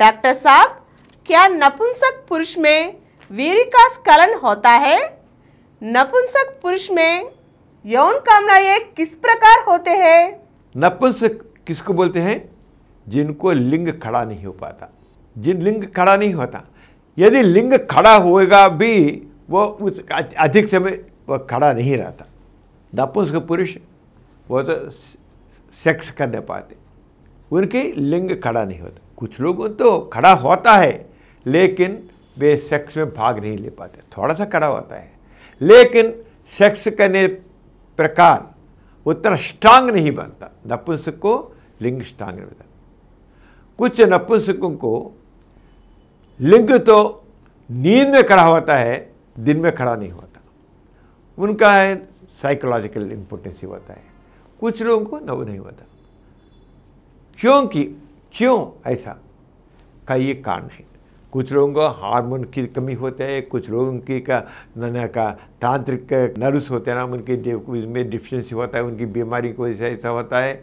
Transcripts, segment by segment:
Doctor साहब क्या नपुंसक पुरुष में वीर का स्खलन होता है नपुंसक पुरुष में यौन कामना ये किस प्रकार होते हैं नपुंसक किसको बोलते हैं जिनको लिंग खड़ा नहीं हो पाता जिन लिंग खड़ा नहीं होता यदि लिंग खड़ा होएगा भी वो उस अधिक समय वह खड़ा नहीं रहता नपुंसक पुरुष वो तो सेक्स करने पाते उनके लिंग खड़ा नहीं होता कुछ लोगों तो खड़ा होता है लेकिन वे सेक्स में भाग नहीं ले पाते थोड़ा सा खड़ा होता है लेकिन सेक्स करने प्रकार उतना स्ट्रांग नहीं बनता नपुंसक को लिंग स्ट्रांग नहीं बनता कुछ नपुंसकों को लिंग तो नींद में खड़ा होता है दिन में खड़ा नहीं होता उनका है साइकोलॉजिकल इम्पोर्टेंसी होता है कुछ लोगों को नव नहीं होता क्योंकि क्यों ऐसा का ये कारण है कुछ लोगों को हार्मोन की कमी होता है कुछ लोगों की का ना का तांत्रिक नर्वस होते हैं ना उनके उसमें डिफिशेंसी होता है उनकी बीमारी को ऐसा ऐसा होता है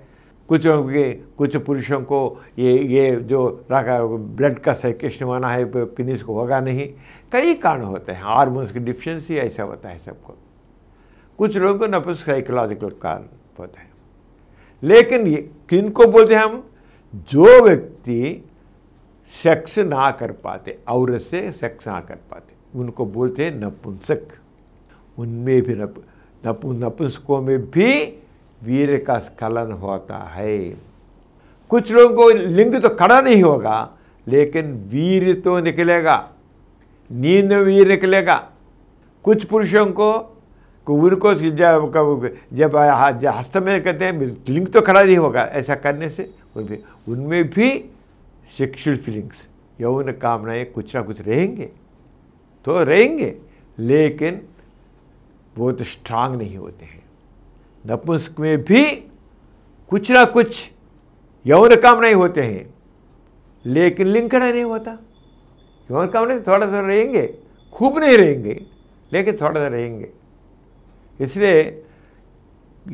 कुछ लोगों के कुछ पुरुषों को ये ये जो रखा ब्लड का सर्कुलेशन होना है पिनिस को होगा नहीं कई कारण होते हैं हार्मोन्स की डिफिशेंसी ऐसा होता है सबको कुछ लोगों को नपुस साइकोलॉजिकल कारण होता है लेकिन ये किन को बोलते हैं हम जो व्यक्ति सेक्स ना कर पाते औरत से सेक्स ना कर पाते उनको बोलते हैं नपुंसक उनमें भी नप, नपु नपुंसकों में भी वीर का स्खलन होता है कुछ लोगों को लिंग तो खड़ा नहीं होगा लेकिन वीर तो निकलेगा नींद वीर निकलेगा कुछ पुरुषों को उनको जब जब हस्त में कहते हैं लिंग तो खड़ा नहीं होगा ऐसा करने से उनमें उनमें भी सेक्सुअल फीलिंग्स यौन कामनाएं कुछ ना कुछ रहेंगे तो रहेंगे लेकिन बहुत तो स्ट्रांग नहीं होते हैं नपुंसक में भी कुछ ना कुछ यौन कामनाएं होते हैं लेकिन लिंकड़ा नहीं होता यौन कामना तो थोड़ा थोड़ा रहेंगे खूब नहीं रहेंगे लेकिन थोड़ा सा रहेंगे इसलिए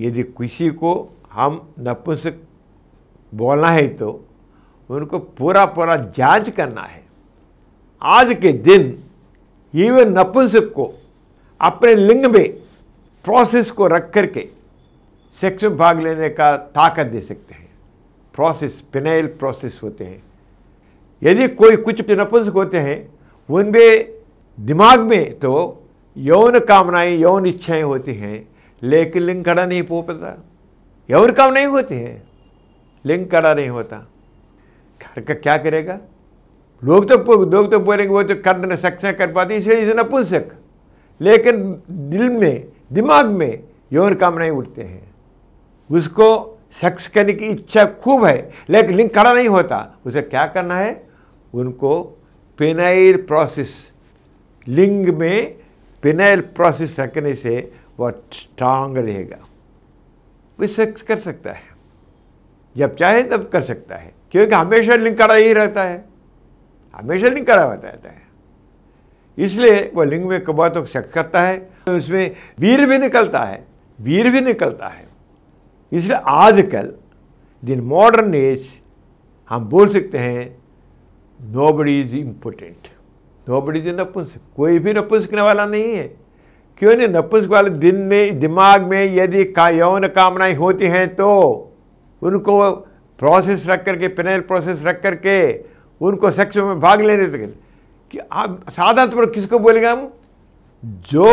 यदि किसी को हम नपुंसक बोलना है तो उनको पूरा पूरा जांच करना है आज के दिन ईवन नपुंसक को अपने लिंग में प्रोसेस को रख करके सेक्स में भाग लेने का ताकत दे सकते हैं प्रोसेस पिनाइल प्रोसेस होते हैं यदि कोई कुछ नपुंसक होते हैं उनमें दिमाग में तो यौन कामनाएं यौन इच्छाएं होती हैं लेकिन लिंग खड़ा नहीं हो पाता यौन काम नहीं होते हैं लिंक करा नहीं होता घर का क्या करेगा लोग तो लोग तो बोलेंगे वो तो कर नहीं सकते कर पाते इसलिए इसे नपुंसक लेकिन दिल में दिमाग में यौन नहीं उठते हैं उसको सेक्स करने की इच्छा खूब है लेकिन लिंक खड़ा नहीं होता उसे क्या करना है उनको पेनाइल प्रोसेस लिंग में पेनाइल प्रोसेस रखने से वह स्ट्रांग रहेगा वो सेक्स कर सकता है जब चाहे तब कर सकता है क्योंकि हमेशा लिंग करा ही रहता है हमेशा लिंग करा हुआ रहता है इसलिए वह लिंग में कबा तो शक करता है तो उसमें वीर भी निकलता है वीर भी निकलता है इसलिए आजकल दिन मॉडर्न एज हम बोल सकते हैं nobody is important nobody is नपुंसक कोई भी नपुंसकने वाला नहीं है क्यों नहीं नपुंसक वाले दिन में दिमाग में यदि का यौन कामनाएं होती हैं तो उनको प्रोसेस रख करके पेनल प्रोसेस रख करके उनको सेक्शन में भाग लेने तक कि आप साधारण तौर पर किसको बोलेंगे हम जो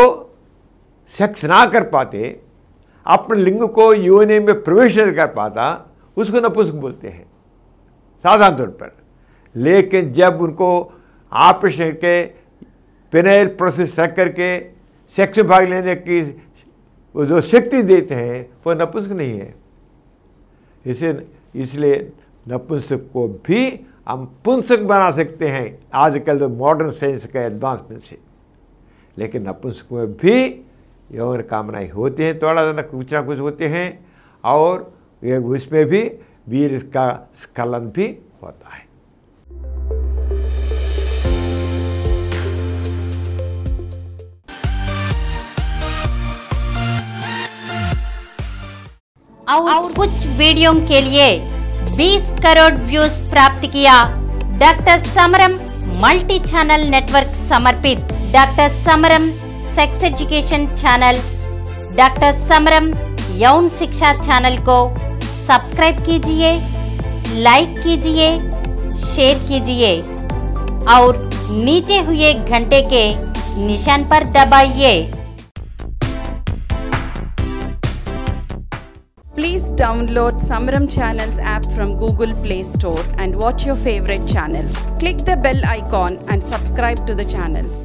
सेक्स ना कर पाते अपने लिंग को यूएनए में प्रवेश नहीं कर पाता उसको नपुंसक बोलते हैं साधारण तौर पर लेकिन जब उनको आप के पेनल प्रोसेस रख करके सेक्स में भाग लेने की जो शक्ति देते हैं वो नपुंसक नहीं है इसे इसलिए नपुंसक को भी हम पुंसक बना सकते हैं आजकल तो मॉडर्न साइंस का एडवांसमेंट से लेकिन नपुंसक में भी यौन कामनाएं होते हैं थोड़ा ज़्यादा कुछ ना कुछ होते हैं और उसमें भी वीर का स्खलन भी होता है और कुछ वीडियो के लिए 20 करोड़ व्यूज प्राप्त किया doctor Samaram multi channel network समर्पित doctor Samaram sex education channel doctor Samaram यौन शिक्षा चैनल को सब्सक्राइब कीजिए लाइक कीजिए शेयर कीजिए और नीचे हुए घंटे के निशान पर दबाइए Please download Samram Channels app from Google Play Store and watch your favorite channels. Click the bell icon and subscribe to the channels.